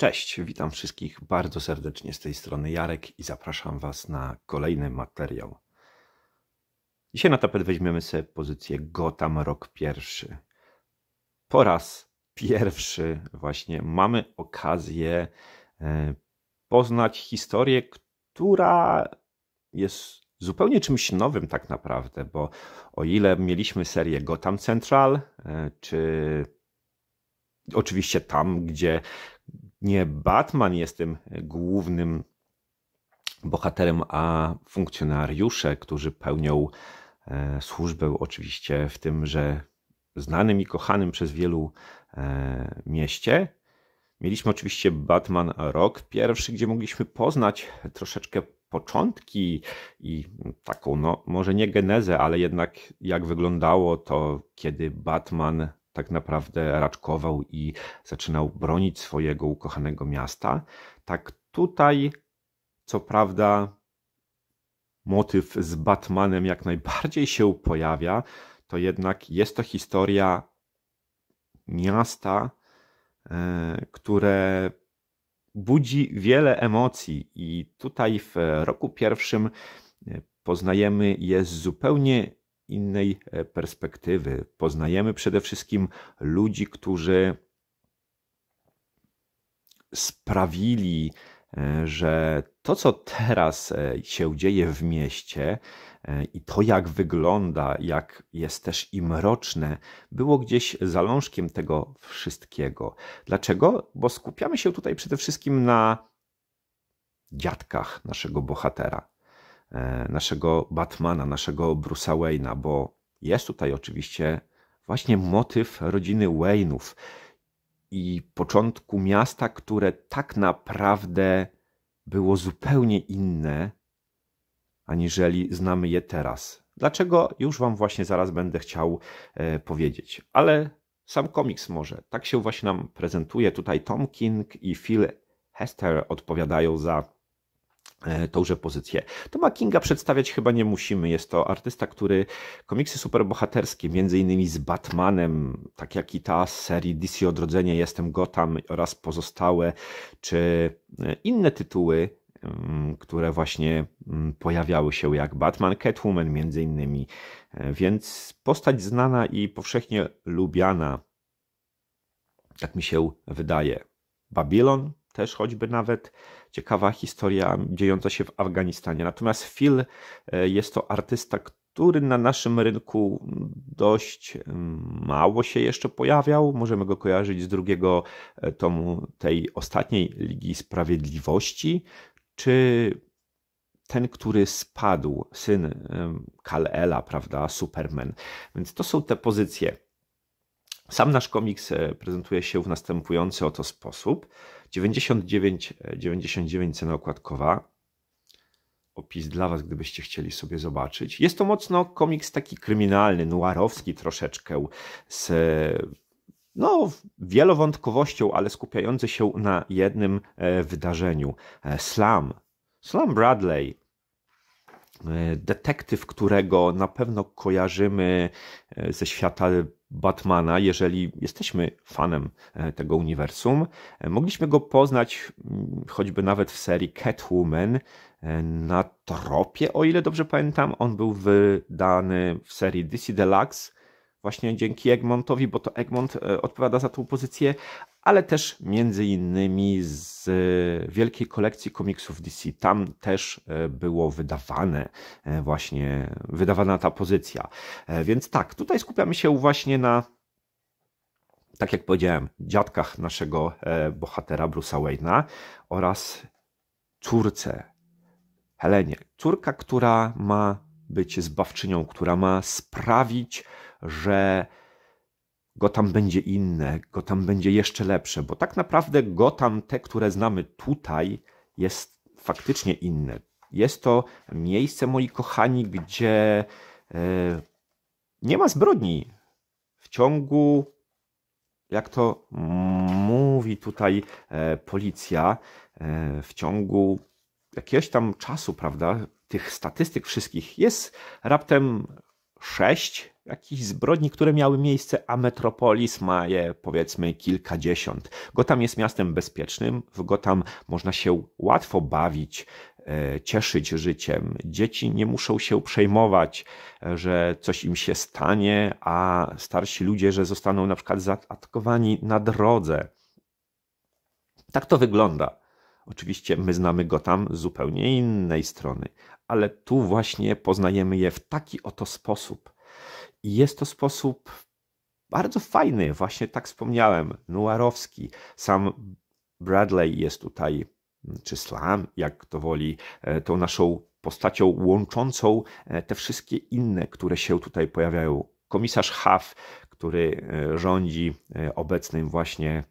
Cześć, witam wszystkich bardzo serdecznie z tej strony Jarek i zapraszam Was na kolejny materiał. Dzisiaj na tapet weźmiemy sobie pozycję Gotham rok pierwszy. Po raz pierwszy właśnie mamy okazję e, poznać historię, która jest zupełnie czymś nowym tak naprawdę, bo o ile mieliśmy serię Gotham Central, e, czy oczywiście tam, gdzie nie Batman jest tym e, głównym bohaterem, a funkcjonariusze, którzy pełnią e, służbę oczywiście w tym, że znanym i kochanym przez wielu e, mieście. Mieliśmy oczywiście Batman Rock pierwszy, gdzie mogliśmy poznać troszeczkę początki i taką, no może nie genezę, ale jednak jak wyglądało to, kiedy Batman tak naprawdę raczkował i zaczynał bronić swojego ukochanego miasta. Tak tutaj, co prawda, motyw z Batmanem jak najbardziej się pojawia, to jednak jest to historia miasta, e, które budzi wiele emocji, i tutaj w roku pierwszym e, poznajemy je z zupełnie innej e, perspektywy. Poznajemy przede wszystkim ludzi, którzy sprawili, e, że to, co teraz e, się dzieje w mieście i to, jak wygląda, jak jest też i mroczne, było gdzieś zalążkiem tego wszystkiego. Dlaczego? Bo skupiamy się tutaj przede wszystkim na dziadkach naszego bohatera. E, naszego Batmana, naszego Bruce'a Wayne'a, bo jest tutaj oczywiście właśnie motyw rodziny Wayne'ów i początku miasta, które tak naprawdę było zupełnie inne, aniżeli znamy je teraz. Dlaczego? Już Wam właśnie zaraz będę chciał e, powiedzieć. Ale sam komiks może. Tak się właśnie nam prezentuje. Tutaj Tom King i Phil Hester odpowiadają za E, tąże pozycję. Toma Kinga przedstawiać chyba nie musimy. Jest to artysta, który komiksy superbohaterskie, między innymi z Batmanem, tak jak i ta z serii DC Odrodzenie, Jestem Gotham oraz pozostałe, czy e, inne tytuły, mm, które właśnie mm, pojawiały się jak Batman, Catwoman między innymi. E, więc postać znana i powszechnie lubiana. Tak mi się wydaje. Babylon też choćby nawet ciekawa historia dziejąca się w Afganistanie. Natomiast Phil e, jest to artysta, który na naszym rynku dość mm, mało się jeszcze pojawiał. Możemy go kojarzyć z drugiego e, tomu tej ostatniej Ligi Sprawiedliwości, czy ten, który spadł, syn Kal-Ela, prawda, Superman. Więc to są te pozycje. Sam nasz komiks e, prezentuje się w następujący oto sposób. 99, 99 cena okładkowa. Opis dla Was, gdybyście chcieli sobie zobaczyć. Jest to mocno komiks taki kryminalny, noirowski troszeczkę, z no, wielowątkowością, ale skupiający się na jednym e, wydarzeniu. E, Slam. Slam Bradley, e, detektyw, którego na pewno kojarzymy ze świata Batmana, jeżeli jesteśmy fanem e, tego uniwersum, e, mogliśmy go poznać mm, choćby nawet w serii Catwoman e, na tropie, o ile dobrze pamiętam. On był wydany w serii DC Deluxe właśnie dzięki Egmontowi, bo to Egmont odpowiada za tą pozycję, ale też między innymi z e, wielkiej kolekcji komiksów DC. Tam też e, było wydawane e, właśnie, wydawana ta pozycja. Więc tak, tutaj skupiamy się właśnie na tak jak powiedziałem, dziadkach naszego bohatera Bruce'a Wayne'a oraz córce Helenie. Córka, która ma być zbawczynią, która ma sprawić, że Gotham będzie inne, Gotham będzie jeszcze lepsze, bo tak naprawdę Gotham, te, które znamy tutaj, jest faktycznie inne. Jest to miejsce, moi kochani, gdzie e, nie ma zbrodni. W ciągu, jak to mówi tutaj e, policja, e, w ciągu jakiegoś tam czasu, prawda, tych statystyk wszystkich jest raptem sześć jakichś zbrodni, które miały miejsce, a Metropolis ma je powiedzmy kilkadziesiąt. Gotham jest miastem bezpiecznym, w Gotham można się łatwo bawić, e, cieszyć życiem. Dzieci nie muszą się przejmować, e, że coś im się stanie, a starsi ludzie, że zostaną na przykład zaatakowani na drodze. Tak to wygląda. Oczywiście my znamy go tam z zupełnie innej strony, ale tu właśnie poznajemy je w taki oto sposób. I jest to sposób bardzo fajny, właśnie tak wspomniałem, nuarowski. Sam Bradley jest tutaj, czy Slam, jak to woli, e, tą naszą postacią łączącą e, te wszystkie inne, które się tutaj pojawiają. Komisarz Huff, który e, rządzi obecnym właśnie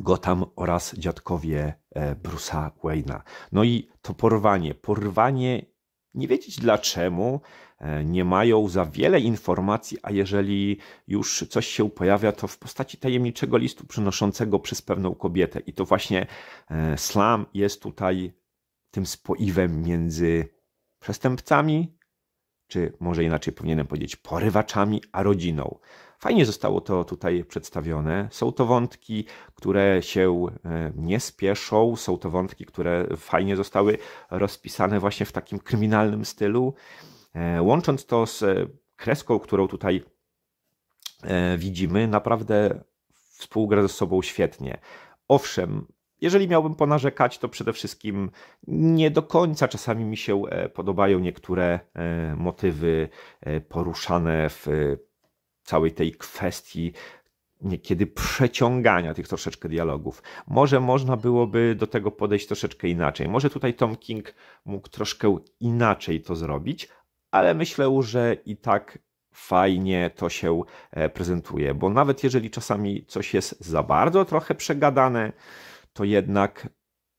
Gotham oraz dziadkowie e, Bruce'a Wayne'a. No i to porwanie, porwanie nie wiedzieć dlaczego, e, nie mają za wiele informacji, a jeżeli już coś się pojawia, to w postaci tajemniczego listu przynoszącego przez pewną kobietę. I to właśnie e, slam jest tutaj tym spoiwem między przestępcami czy może inaczej powinienem powiedzieć, porywaczami, a rodziną. Fajnie zostało to tutaj przedstawione. Są to wątki, które się e, nie spieszą, są to wątki, które fajnie zostały rozpisane właśnie w takim kryminalnym stylu. E, łącząc to z kreską, którą tutaj e, widzimy, naprawdę współgra ze sobą świetnie. Owszem, jeżeli miałbym ponarzekać, to przede wszystkim nie do końca czasami mi się e, podobają niektóre e, motywy e, poruszane w całej tej kwestii niekiedy przeciągania tych troszeczkę dialogów. Może można byłoby do tego podejść troszeczkę inaczej. Może tutaj Tom King mógł troszkę inaczej to zrobić, ale myślę, że i tak fajnie to się prezentuje, bo nawet jeżeli czasami coś jest za bardzo trochę przegadane, to jednak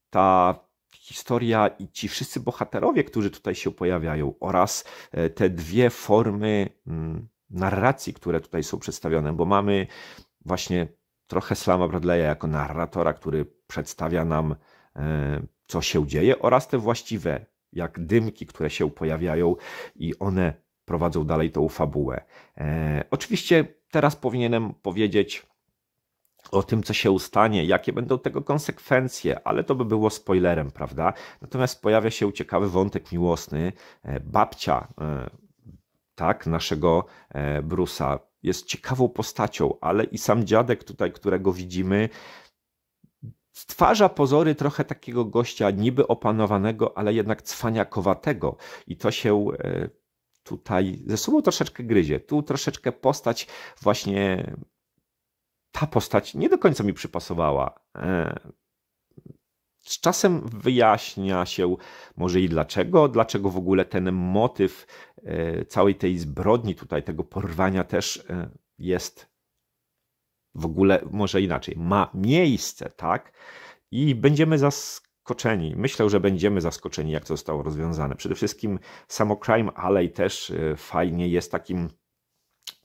ta historia i ci wszyscy bohaterowie, którzy tutaj się pojawiają, oraz e, te dwie formy mm, narracji, które tutaj są przedstawione, bo mamy właśnie trochę Slama Bradley'a jako narratora, który przedstawia nam, e, co się dzieje, oraz te właściwe, jak dymki, które się pojawiają i one prowadzą dalej tą fabułę. E, oczywiście teraz powinienem powiedzieć, o tym, co się ustanie, jakie będą tego konsekwencje, ale to by było spoilerem, prawda? Natomiast pojawia się ciekawy wątek miłosny. E, babcia, e, tak, naszego e, Brusa jest ciekawą postacią, ale i sam dziadek tutaj, którego widzimy, stwarza pozory trochę takiego gościa niby opanowanego, ale jednak cwaniakowatego. I to się tutaj ze sobą troszeczkę gryzie. Tu troszeczkę postać właśnie ta postać nie do końca mi przypasowała. E, z czasem wyjaśnia się może i dlaczego, dlaczego w ogóle ten motyw e, całej tej zbrodni tutaj, tego porwania też e, jest w ogóle, może inaczej, ma miejsce, tak? I będziemy zaskoczeni. Myślę, że będziemy zaskoczeni, jak to zostało rozwiązane. Przede wszystkim samo Crime i też fajnie jest takim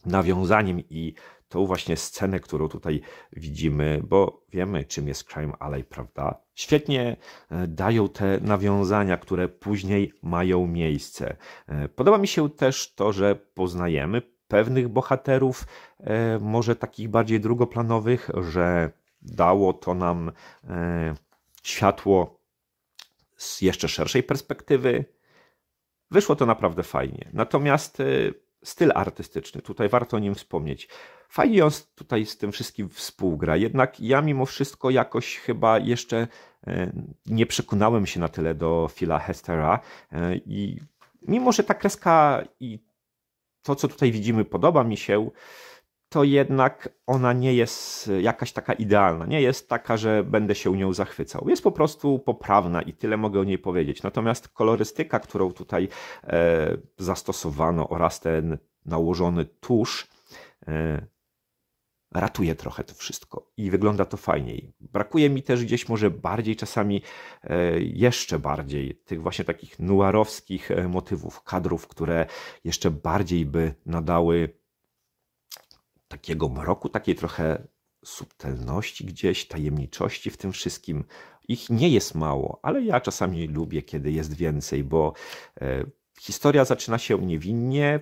nawiązaniem i tą właśnie scenę, którą tutaj widzimy, bo wiemy, czym jest Crime Alley, prawda? Świetnie e, dają te nawiązania, które później mają miejsce. E, podoba mi się też to, że poznajemy pewnych bohaterów, e, może takich bardziej drugoplanowych, że dało to nam światło z jeszcze szerszej perspektywy. Wyszło to naprawdę fajnie. Natomiast styl artystyczny. Tutaj warto o nim wspomnieć. Fajnie on tutaj z tym wszystkim współgra, jednak ja mimo wszystko jakoś chyba jeszcze e, nie przekonałem się na tyle do Phila Hestera e, i mimo, że ta kreska i to, co tutaj widzimy, podoba mi się, to jednak ona nie jest e, jakaś taka idealna. Nie jest taka, że będę się nią zachwycał. Jest po prostu poprawna i tyle mogę o niej powiedzieć. Natomiast kolorystyka, którą tutaj e, zastosowano oraz ten nałożony tusz, e, ratuje trochę to wszystko i wygląda to fajniej. Brakuje mi też gdzieś może bardziej, czasami e, jeszcze bardziej tych właśnie takich nuarowskich e, motywów, kadrów, które jeszcze bardziej by nadały takiego mroku, takiej trochę subtelności gdzieś, tajemniczości w tym wszystkim. Ich nie jest mało, ale ja czasami lubię, kiedy jest więcej, bo e, historia zaczyna się niewinnie,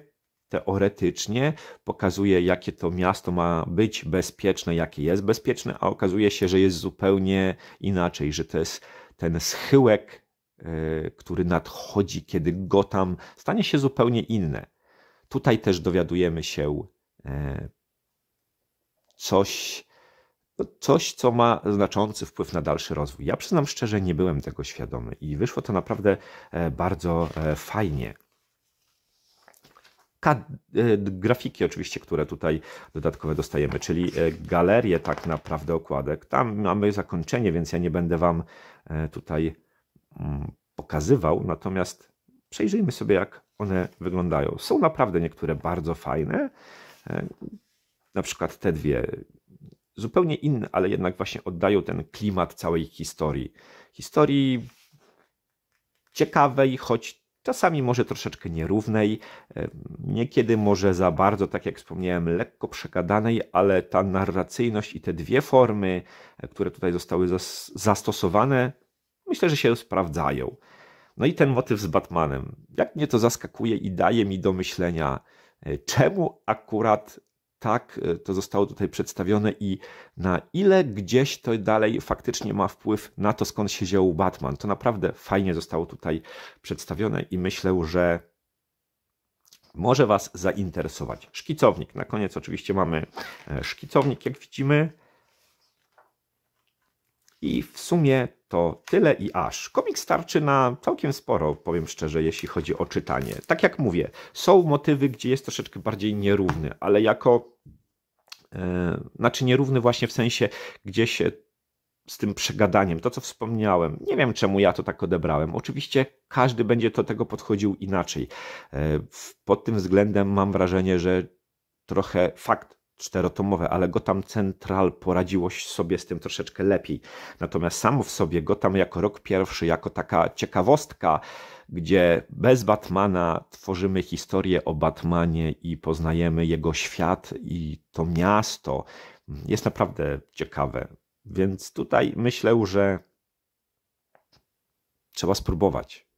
teoretycznie, pokazuje, jakie to miasto ma być bezpieczne, jakie jest bezpieczne, a okazuje się, że jest zupełnie inaczej, że to jest ten schyłek, e, który nadchodzi, kiedy Gotham stanie się zupełnie inne. Tutaj też dowiadujemy się e, coś, no, coś, co ma znaczący wpływ na dalszy rozwój. Ja przyznam szczerze, nie byłem tego świadomy i wyszło to naprawdę e, bardzo e, fajnie. E, grafiki oczywiście, które tutaj dodatkowe dostajemy, czyli galerie tak naprawdę okładek. Tam mamy zakończenie, więc ja nie będę Wam tutaj mm, pokazywał, natomiast przejrzyjmy sobie, jak one wyglądają. Są naprawdę niektóre bardzo fajne, na przykład te dwie, zupełnie inne, ale jednak właśnie oddają ten klimat całej historii. Historii ciekawej, choć czasami może troszeczkę nierównej, niekiedy może za bardzo, tak jak wspomniałem, lekko przekadanej, ale ta narracyjność i te dwie formy, e, które tutaj zostały zas zastosowane, myślę, że się sprawdzają. No i ten motyw z Batmanem. Jak mnie to zaskakuje i daje mi do myślenia, e, czemu akurat tak e, to zostało tutaj przedstawione i na ile gdzieś to dalej faktycznie ma wpływ na to, skąd się wziął Batman. To naprawdę fajnie zostało tutaj przedstawione i myślę, że może Was zainteresować. Szkicownik. Na koniec oczywiście mamy e, szkicownik, jak widzimy. I w sumie to tyle i aż. Komik starczy na całkiem sporo, powiem szczerze, jeśli chodzi o czytanie. Tak jak mówię, są motywy, gdzie jest troszeczkę bardziej nierówny, ale jako. Yy, znaczy nierówny właśnie w sensie, gdzie się z tym przegadaniem, to co wspomniałem. Nie wiem, czemu ja to tak odebrałem. Oczywiście każdy będzie do tego podchodził inaczej. E, pod tym względem mam wrażenie, że trochę fakt czterotomowe, ale Gotham Central poradziło sobie z tym troszeczkę lepiej. Natomiast samo w sobie Gotham jako rok pierwszy, jako taka ciekawostka, gdzie bez Batmana tworzymy historię o Batmanie i poznajemy jego świat i to miasto, jest naprawdę ciekawe. Więc tutaj myślę, że trzeba spróbować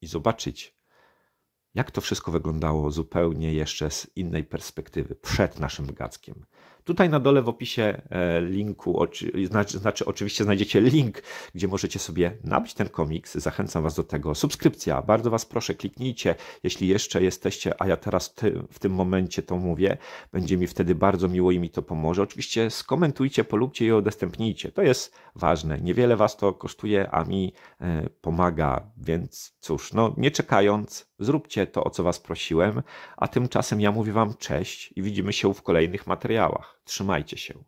i zobaczyć, jak to wszystko wyglądało zupełnie jeszcze z innej perspektywy, przed naszym gadzkiem. Tutaj na dole w opisie e, linku, znaczy, znaczy oczywiście znajdziecie link, gdzie możecie sobie nabyć ten komiks. Zachęcam Was do tego. Subskrypcja, bardzo Was proszę, kliknijcie, jeśli jeszcze jesteście, a ja teraz ty, w tym momencie to mówię, będzie mi wtedy bardzo miło i mi to pomoże. Oczywiście skomentujcie, polubcie i udostępnijcie. To jest ważne. Niewiele Was to kosztuje, a mi e, pomaga, więc cóż, no nie czekając, zróbcie to, o co Was prosiłem, a tymczasem ja mówię Wam cześć i widzimy się w kolejnych materiałach. Trzymajcie się.